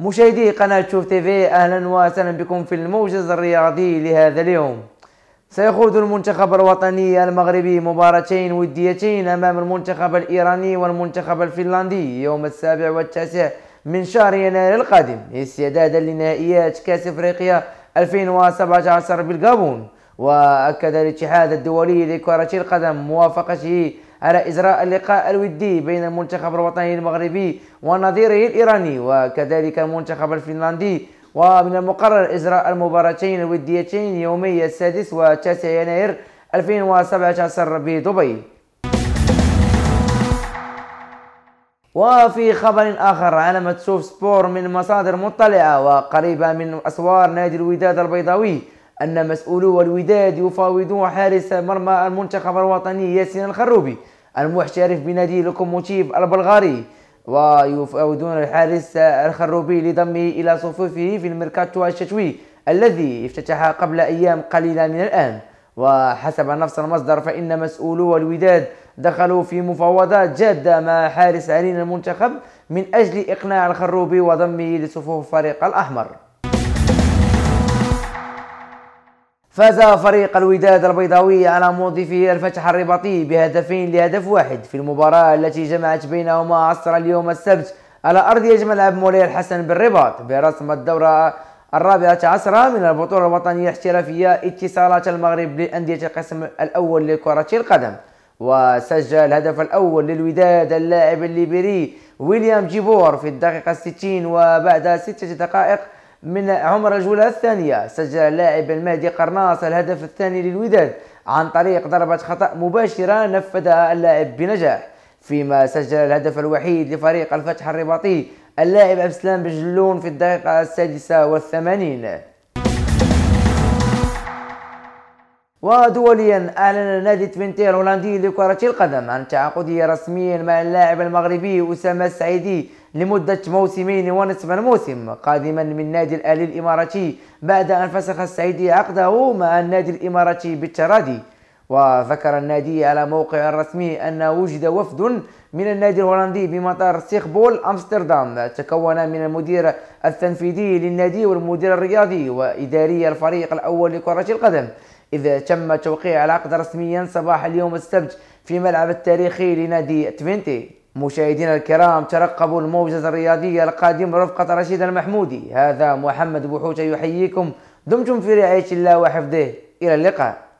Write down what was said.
مشاهدي قناة شوف تيفي أهلا وسهلا بكم في الموجز الرياضي لهذا اليوم سيخوض المنتخب الوطني المغربي مباراتين وديتين أمام المنتخب الإيراني والمنتخب الفنلندي يوم السابع والتاسع من شهر يناير القادم استعدادا لنهائيات كأس إفريقيا 2017 بالغابون وأكد الاتحاد الدولي لكرة القدم موافقته على إجراء اللقاء الودي بين المنتخب الوطني المغربي ونظيره الإيراني وكذلك المنتخب الفنلندي ومن المقرر إجراء المباراتين الوديتين يومي السادس والتاسع يناير 2017 بدبي وفي خبر آخر علامة سوف سبور من مصادر مطلعة وقريبة من أسوار نادي الوداد البيضاوي أن مسؤولو الوداد يفاوضون حارس مرمى المنتخب الوطني ياسين الخروبي المحترف بنادي لوكوموتيف البلغاري ويفاوضون الحارس الخروبي لضمه إلى صفوفه في الميركاتو الشتوي الذي افتتح قبل أيام قليلة من الآن وحسب نفس المصدر فإن مسؤولو الوداد دخلوا في مفاوضات جادة مع حارس عرين المنتخب من أجل إقناع الخروبي وضمه لصفوف الفريق الأحمر فاز فريق الوداد البيضاوي على موظفه الفتح الرباطي بهدفين لهدف واحد في المباراة التي جمعت بينهما عصر اليوم السبت على أرضية ملعب مولاي الحسن بالرباط برسم الدورة الرابعة عشرة من البطولة الوطنية الاحترافية اتصالات المغرب لأندية القسم الأول لكرة القدم وسجل الهدف الأول للوداد اللاعب الليبري ويليام جيبور في الدقيقة 60 وبعد ستة دقائق من عمر الجولة الثانية سجل اللاعب المهدي قرناص الهدف الثاني للوداد عن طريق ضربة خطأ مباشرة نفذها اللاعب بنجاح فيما سجل الهدف الوحيد لفريق الفتح الرباطي اللاعب أبسلام بجلون في الدقيقة السادسة والثمانين ودوليا أعلن نادي تفنتي الهولندي لكرة القدم عن تعاقده رسميا مع اللاعب المغربي أسامة السعيدي لمدة موسمين ونصف الموسم قادما من نادي الأهلي الإماراتي بعد أن فسخ السعيدي عقده مع النادي الإماراتي بالترادي وذكر النادي على موقع رسمي أن وجد وفد من النادي الهولندي بمطار سيخبول أمستردام تكون من المدير التنفيذي للنادي والمدير الرياضي وإداري الفريق الأول لكرة القدم إذ تم توقيع العقد رسميا صباح اليوم السبت في ملعب التاريخي لنادي تفينتي مشاهدينا الكرام ترقبوا الموجز الرياضية القادمة رفقة رشيد المحمودي هذا محمد بوحوشة يحييكم دمتم في رعاية الله وحفظه إلى اللقاء